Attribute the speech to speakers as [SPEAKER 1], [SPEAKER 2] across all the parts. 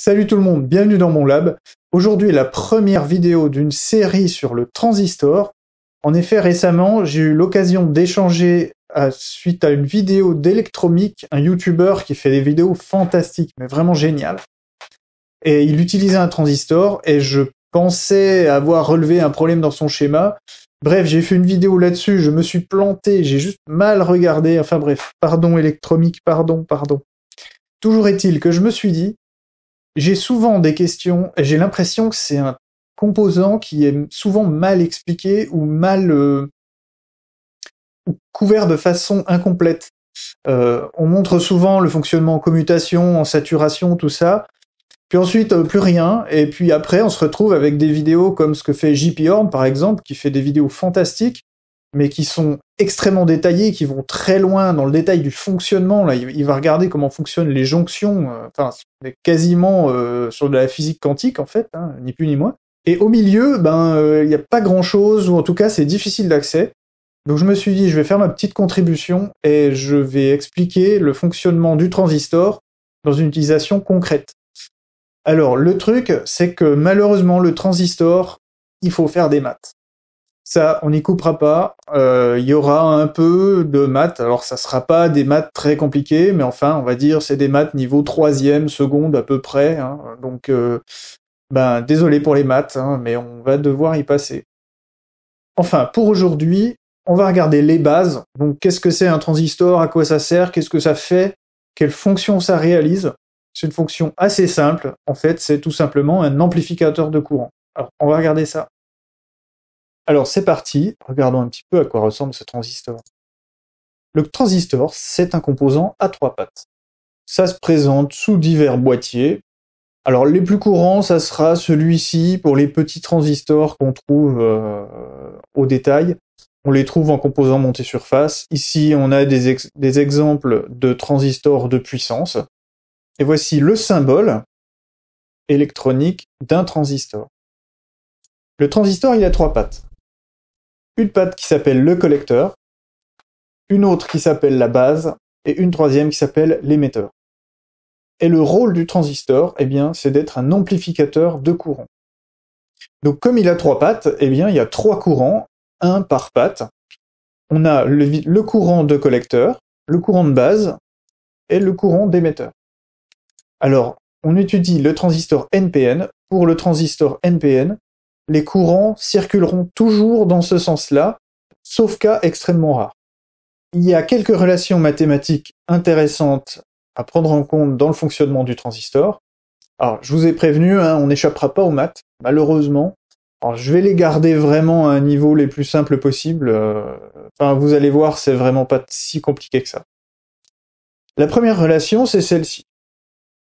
[SPEAKER 1] Salut tout le monde, bienvenue dans mon lab. Aujourd'hui la première vidéo d'une série sur le transistor. En effet, récemment, j'ai eu l'occasion d'échanger suite à une vidéo d'Electromic, un YouTuber qui fait des vidéos fantastiques, mais vraiment géniales. Et il utilisait un transistor et je pensais avoir relevé un problème dans son schéma. Bref, j'ai fait une vidéo là-dessus, je me suis planté, j'ai juste mal regardé, enfin bref, pardon électronique, pardon, pardon. Toujours est-il que je me suis dit, j'ai souvent des questions, j'ai l'impression que c'est un composant qui est souvent mal expliqué ou mal euh, couvert de façon incomplète. Euh, on montre souvent le fonctionnement en commutation, en saturation, tout ça. Puis ensuite, euh, plus rien. Et puis après, on se retrouve avec des vidéos comme ce que fait JP Horn, par exemple, qui fait des vidéos fantastiques, mais qui sont extrêmement détaillés, qui vont très loin dans le détail du fonctionnement. Là, il, va regarder comment fonctionnent les jonctions. Euh, enfin, quasiment euh, sur de la physique quantique en fait, hein, ni plus ni moins. Et au milieu, ben, euh, il n'y a pas grand chose, ou en tout cas, c'est difficile d'accès. Donc je me suis dit, je vais faire ma petite contribution et je vais expliquer le fonctionnement du transistor dans une utilisation concrète. Alors, le truc, c'est que malheureusement, le transistor, il faut faire des maths. Ça, on n'y coupera pas. Euh, il y aura un peu de maths. Alors, ça sera pas des maths très compliquées, mais enfin, on va dire, c'est des maths niveau troisième, seconde à peu près. Hein. Donc, euh, ben, désolé pour les maths, hein, mais on va devoir y passer. Enfin, pour aujourd'hui, on va regarder les bases. Donc, qu'est-ce que c'est un transistor À quoi ça sert Qu'est-ce que ça fait Quelle fonction ça réalise C'est une fonction assez simple. En fait, c'est tout simplement un amplificateur de courant. Alors, on va regarder ça. Alors c'est parti, regardons un petit peu à quoi ressemble ce transistor. Le transistor, c'est un composant à trois pattes. Ça se présente sous divers boîtiers. Alors les plus courants, ça sera celui-ci pour les petits transistors qu'on trouve euh, au détail. On les trouve en composants montés surface. Ici, on a des, des exemples de transistors de puissance. Et voici le symbole électronique d'un transistor. Le transistor, il a trois pattes une patte qui s'appelle le collecteur, une autre qui s'appelle la base et une troisième qui s'appelle l'émetteur. Et le rôle du transistor, eh bien, c'est d'être un amplificateur de courant. Donc comme il a trois pattes, eh bien, il y a trois courants, un par patte. On a le, le courant de collecteur, le courant de base et le courant d'émetteur. Alors, on étudie le transistor NPN. Pour le transistor NPN, les courants circuleront toujours dans ce sens-là, sauf cas extrêmement rares. Il y a quelques relations mathématiques intéressantes à prendre en compte dans le fonctionnement du transistor. Alors, je vous ai prévenu, hein, on n'échappera pas aux maths, malheureusement. Alors, je vais les garder vraiment à un niveau les plus simples possible. Euh, enfin, vous allez voir, c'est vraiment pas si compliqué que ça. La première relation, c'est celle-ci.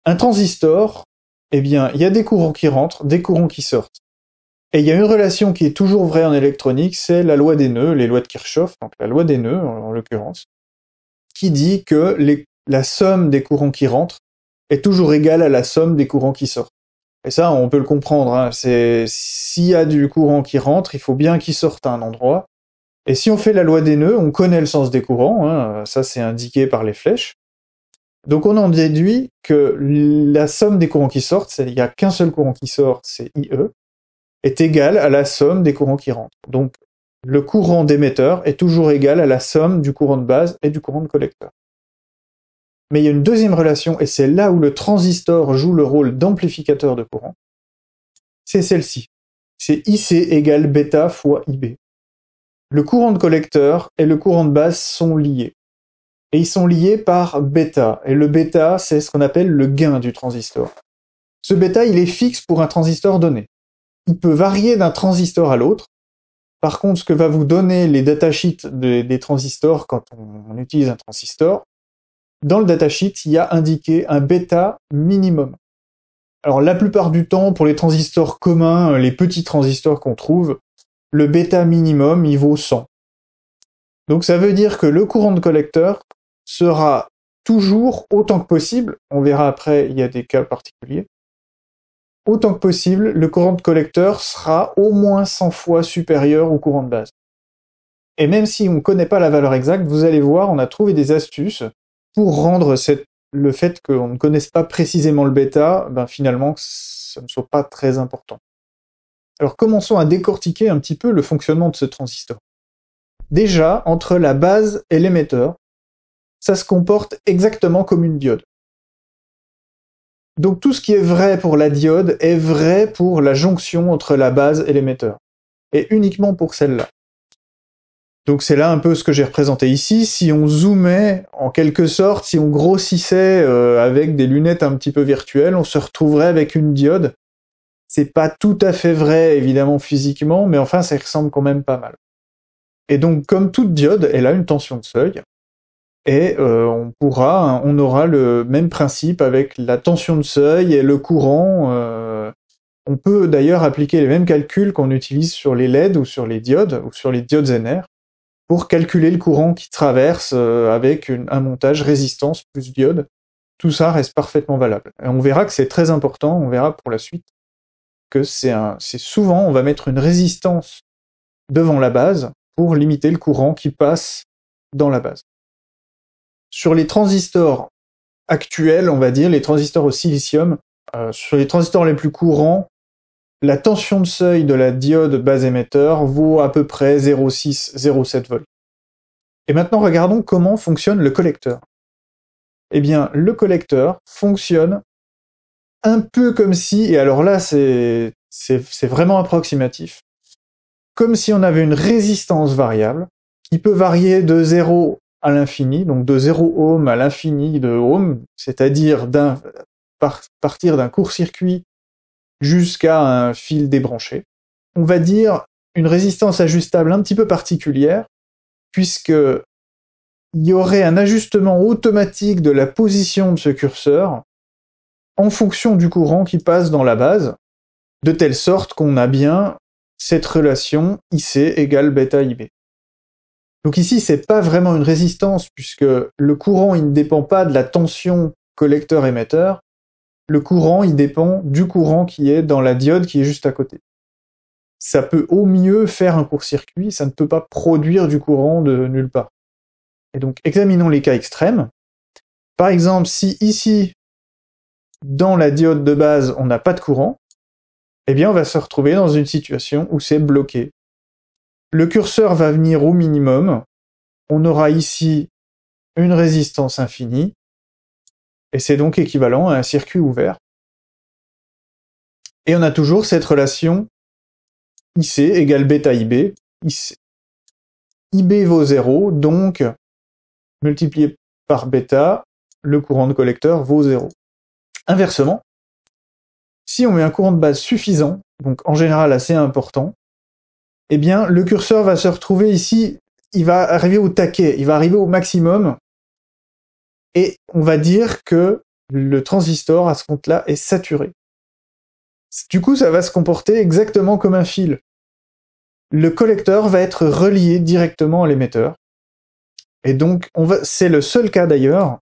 [SPEAKER 1] Un transistor, eh bien, il y a des courants qui rentrent, des courants qui sortent. Et il y a une relation qui est toujours vraie en électronique, c'est la loi des nœuds, les lois de Kirchhoff, donc la loi des nœuds en, l'occurrence, qui dit que la somme des courants qui rentrent est toujours égale à la somme des courants qui sortent. Et ça, on peut le comprendre. Hein. c'est s'il y a du courant qui rentre, il faut bien qu'il sorte à un endroit. Et si on fait la loi des nœuds, on connaît le sens des courants. Hein. ça, c'est indiqué par les flèches. Donc on en déduit que la somme des courants qui sortent, il n'y a qu'un seul courant qui sort, c'est IE, est égal à la somme des courants qui rentrent. Donc, le courant d'émetteur est toujours égal à la somme du courant de base et du courant de collecteur. Mais il y a une deuxième relation, et c'est là où le transistor joue le rôle d'amplificateur de courant, c'est celle-ci. C'est IC égale bêta fois IB. Le courant de collecteur et le courant de base sont liés. Et ils sont liés par bêta. Et le bêta, c'est ce qu'on appelle le gain du transistor. Ce bêta, il est fixe pour un transistor donné il peut varier d'un transistor à l'autre. Par contre, ce que va vous donner les datasheets des transistors quand on, on, utilise un transistor, dans le datasheet, il y a indiqué un bêta minimum. Alors la plupart du temps, pour les transistors communs, les petits transistors qu'on trouve, le bêta minimum, il vaut 100. Donc ça veut dire que le courant de collecteur sera toujours autant que possible, on verra après, il y a des cas particuliers, autant que possible, le courant de collecteur sera au moins 100 fois supérieur au courant de base. Et même si on ne connaît pas la valeur exacte, vous allez voir, on a trouvé des astuces pour rendre le fait qu'on ne connaisse pas précisément le bêta, ben finalement, ça ne soit pas très important. Alors commençons à décortiquer un petit peu le fonctionnement de ce transistor. Déjà, entre la base et l'émetteur, ça se comporte exactement comme une diode. Donc tout ce qui est vrai pour la diode est vrai pour la jonction entre la base et l'émetteur. Et uniquement pour celle-là. Donc c'est là un peu ce que j'ai représenté ici. Si on zoomait en quelque sorte, si on grossissait euh, avec des lunettes un petit peu virtuelles, on se retrouverait avec une diode. C'est pas tout à fait vrai évidemment physiquement, mais enfin ça ressemble quand même pas mal. Et donc comme toute diode, elle a une tension de seuil et euh, on aura le même principe avec la tension de seuil et le courant. Euh. on peut d'ailleurs appliquer les mêmes calculs qu'on utilise sur les LED ou sur les diodes ou sur les diodes NR pour calculer le courant qui traverse euh, avec un montage résistance plus diode. Tout ça reste parfaitement valable. on verra que c'est très important, on verra pour la suite que c'est souvent, on va mettre une résistance devant la base pour limiter le courant qui passe dans la base sur les transistors actuels, on va dire, les transistors au silicium, euh, sur les transistors les plus courants, la tension de seuil de la diode base émetteur vaut à peu près 0,6-0,7 volts. Et maintenant, regardons comment fonctionne le collecteur. Eh bien, le collecteur fonctionne un peu comme si, et alors là, c'est vraiment approximatif, comme si on avait une résistance variable qui peut varier de 0 à l'infini, donc de 0 ohm à l'infini de ohm, c'est-à-dire d'un partir d'un court-circuit jusqu'à un fil débranché. On va dire une résistance ajustable un petit peu particulière, puisque il y aurait un ajustement automatique de la position de ce curseur en fonction du courant qui passe dans la base, de telle sorte qu'on a bien cette relation IC égale bêta IB. Donc ici, c'est pas vraiment une résistance puisque le courant, il ne dépend pas de la tension collecteur-émetteur. Le courant, il dépend du courant qui est dans la diode qui est juste à côté. Ça peut au mieux faire un court-circuit, ça ne peut pas produire du courant de nulle part. Et donc, examinons les cas extrêmes. Par exemple, si ici, dans la diode de base, on n'a pas de courant, eh bien, on va se retrouver dans une situation où c'est bloqué. Le curseur va venir au minimum. On aura ici une résistance infinie. Et c'est donc équivalent à un circuit ouvert. Et on a toujours cette relation IC égale bêta IB. IB vaut 0, donc multiplié par bêta, le courant de collecteur vaut 0. Inversement, si on met un courant de base suffisant, donc en général assez important, eh bien, le curseur va se retrouver ici, il va arriver au taquet, il va arriver au maximum, et on va dire que le transistor à ce compte-là est saturé. Du coup, ça va se comporter exactement comme un fil. Le collecteur va être relié directement à l'émetteur. Et donc, c'est le seul cas d'ailleurs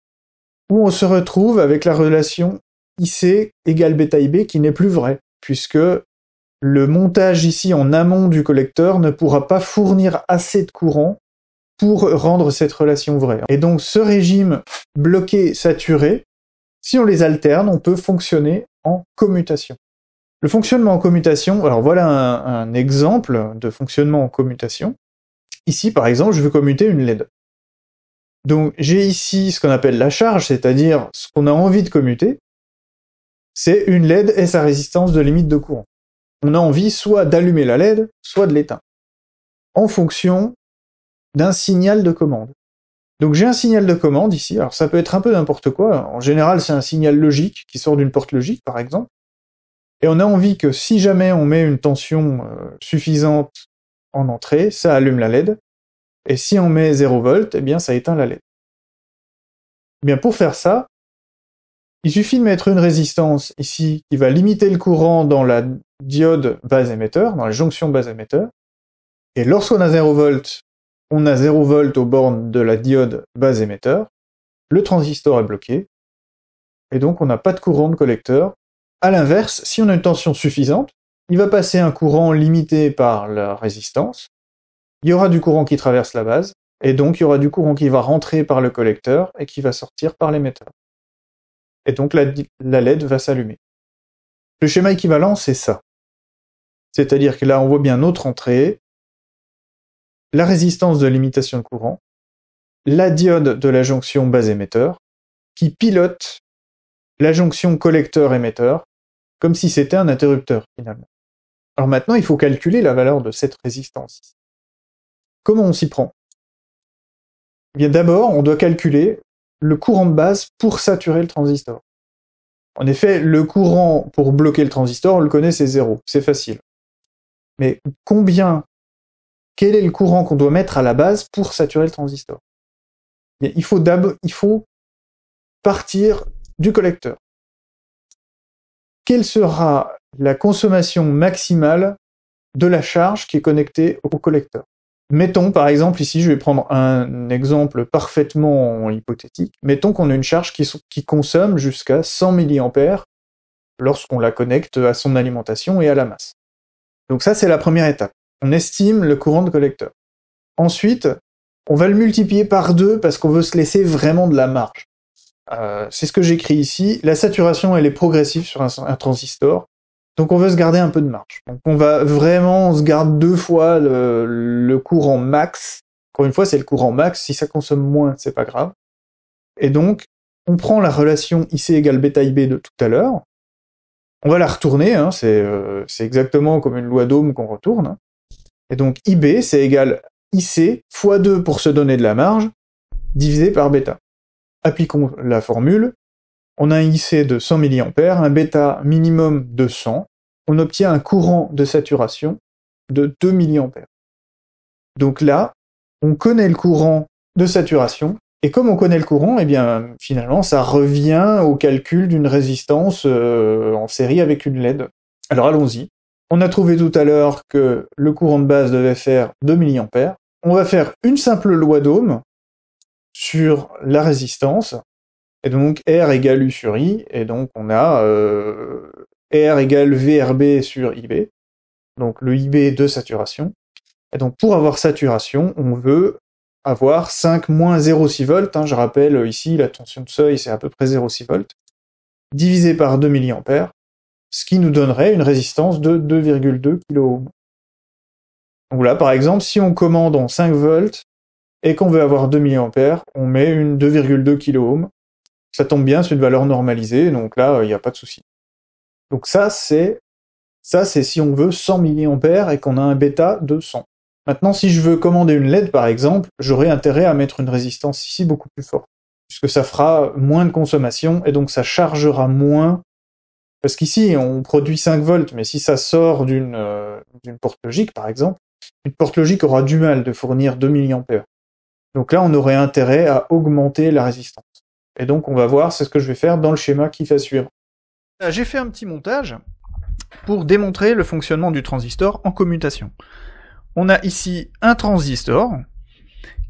[SPEAKER 1] où on se retrouve avec la relation IC égale bêta IB qui n'est plus vraie, puisque le montage ici en amont du collecteur ne pourra pas fournir assez de courant pour rendre cette relation vraie. Et donc ce régime bloqué, saturé, si on les alterne, on peut fonctionner en commutation. Le fonctionnement en commutation, alors voilà un, exemple de fonctionnement en commutation. Ici, par exemple, je veux commuter une LED. Donc j'ai ici ce qu'on appelle la charge, c'est-à-dire ce qu'on a envie de commuter, c'est une LED et sa résistance de limite de courant on a envie soit d'allumer la LED, soit de l'éteindre, en fonction d'un signal de commande. Donc j'ai un signal de commande ici, alors ça peut être un peu n'importe quoi, en général c'est un signal logique qui sort d'une porte logique par exemple, et on a envie que si jamais on met une tension euh, suffisante en entrée, ça allume la LED, et si on met 0 v eh bien ça éteint la LED. Eh bien pour faire ça, il suffit de mettre une résistance ici qui va limiter le courant dans la diode base émetteur, dans la jonction base émetteur. Et lorsqu'on a 0 volt, on a 0 volt aux bornes de la diode base émetteur, le transistor est bloqué, et donc on n'a pas de courant de collecteur. À l'inverse, si on a une tension suffisante, il va passer un courant limité par la résistance, il y aura du courant qui traverse la base, et donc il y aura du courant qui va rentrer par le collecteur et qui va sortir par l'émetteur. Et donc la LED va s'allumer. Le schéma équivalent, c'est ça. C'est-à-dire que là, on voit bien notre entrée, la résistance de l'imitation de courant, la diode de la jonction base-émetteur, qui pilote la jonction collecteur-émetteur, comme si c'était un interrupteur finalement. Alors maintenant, il faut calculer la valeur de cette résistance. Comment on s'y prend eh Bien d'abord, on doit calculer le courant de base pour saturer le transistor. En effet, le courant pour bloquer le transistor, on le connaît, c'est zéro, c'est facile mais combien, quel est le courant qu'on doit mettre à la base pour saturer le transistor Il faut il faut partir du collecteur. Quelle sera la consommation maximale de la charge qui est connectée au collecteur Mettons par exemple ici, je vais prendre un exemple parfaitement hypothétique. Mettons qu'on a une charge qui, qui consomme jusqu'à 100 mA lorsqu'on la connecte à son alimentation et à la masse. Donc ça, c'est la première étape. On estime le courant de collecteur. Ensuite, on va le multiplier par deux parce qu'on veut se laisser vraiment de la marge. Euh, c'est ce que j'écris ici. La saturation, elle est progressive sur un, transistor. Donc on veut se garder un peu de marge. Donc on va vraiment, se garde deux fois le, courant max. Encore une fois, c'est le courant max. Si ça consomme moins, c'est pas grave. Et donc, on prend la relation IC égale bêta IB de tout à l'heure, on va la retourner, hein, euh, c'est exactement comme une loi d'Ohm qu'on retourne. Et donc IB, c'est égal IC fois 2 pour se donner de la marge, divisé par bêta. Appliquons la formule. On a un IC de 100 mA, un bêta minimum de 100. On obtient un courant de saturation de 2 mA. Donc là, on connaît le courant de saturation et comme on connaît le courant, eh bien finalement ça revient au calcul d'une résistance euh, en série avec une LED. Alors allons-y. On a trouvé tout à l'heure que le courant de base devait faire 2 mA. On va faire une simple loi d'ohm sur la résistance. Et donc R égale U sur I, et donc on a euh, R égale VRB sur IB, donc le IB de saturation. Et donc pour avoir saturation, on veut avoir 5 moins 0,6 volts. Hein, je rappelle euh, ici, la tension de seuil, c'est à peu près 0,6 volts, divisé par 2 mA, ce qui nous donnerait une résistance de 2,2 kOhm. Donc là, par exemple, si on commande en 5 volts et qu'on veut avoir 2 mA, on met une 2,2 kOhm. Ça tombe bien, c'est une valeur normalisée, donc là, euh, il n'y a pas de souci. Donc ça, c'est ça, c'est si on veut 100 mA et qu'on a un bêta de 100. Maintenant, si je veux commander une LED par exemple, j'aurai intérêt à mettre une résistance ici beaucoup plus forte, puisque ça fera moins de consommation et donc ça chargera moins. Parce qu'ici, on produit 5 volts, mais si ça sort euh, d'une porte logique par exemple, une porte logique aura du mal de fournir 2 mAh. Donc là, on aurait intérêt à augmenter la résistance. Et donc, on va voir, c'est ce que je vais faire dans le schéma qui va suivre. Euh, j'ai fait un petit montage pour démontrer le fonctionnement du transistor en commutation on a ici un transistor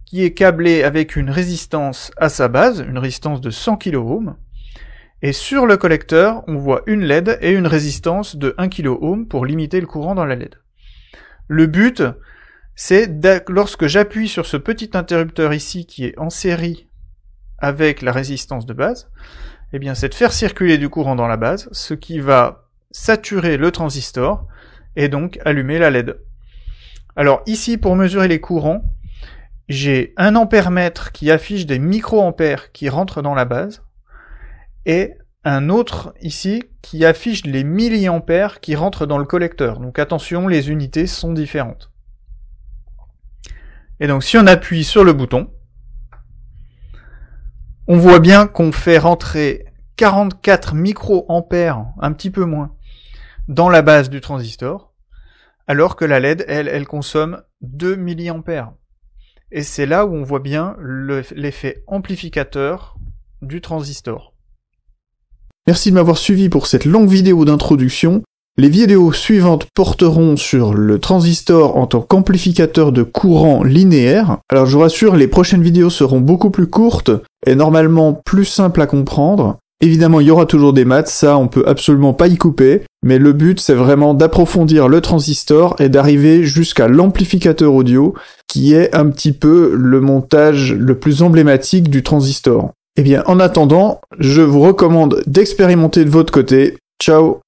[SPEAKER 1] qui est câblé avec une résistance à sa base, une résistance de 100 kOhm, et sur le collecteur, on voit une LED et une résistance de 1 kOhm pour limiter le courant dans la LED. Le but, c'est lorsque j'appuie sur ce petit interrupteur ici qui est en série avec la résistance de base, eh bien c'est de faire circuler du courant dans la base, ce qui va saturer le transistor et donc allumer la LED. Alors ici, pour mesurer les courants, j'ai un ampèremètre qui affiche des microampères qui rentrent dans la base, et un autre ici qui affiche les milliampères qui rentrent dans le collecteur. Donc attention, les unités sont différentes. Et donc si on appuie sur le bouton, on voit bien qu'on fait rentrer 44 microampères, un petit peu moins, dans la base du transistor, alors que la LED, elle, elle consomme 2 mA. Et c'est là où on voit bien l'effet amplificateur du transistor. Merci de m'avoir suivi pour cette longue vidéo d'introduction. Les vidéos suivantes porteront sur le transistor en tant qu'amplificateur de courant linéaire. Alors je vous rassure, les prochaines vidéos seront beaucoup plus courtes et normalement plus simples à comprendre. Évidemment, il y aura toujours des maths, ça on peut absolument pas y couper, mais le but c'est vraiment d'approfondir le transistor et d'arriver jusqu'à l'amplificateur audio qui est un petit peu le montage le plus emblématique du transistor. Eh bien, en attendant, je vous recommande d'expérimenter de votre côté. Ciao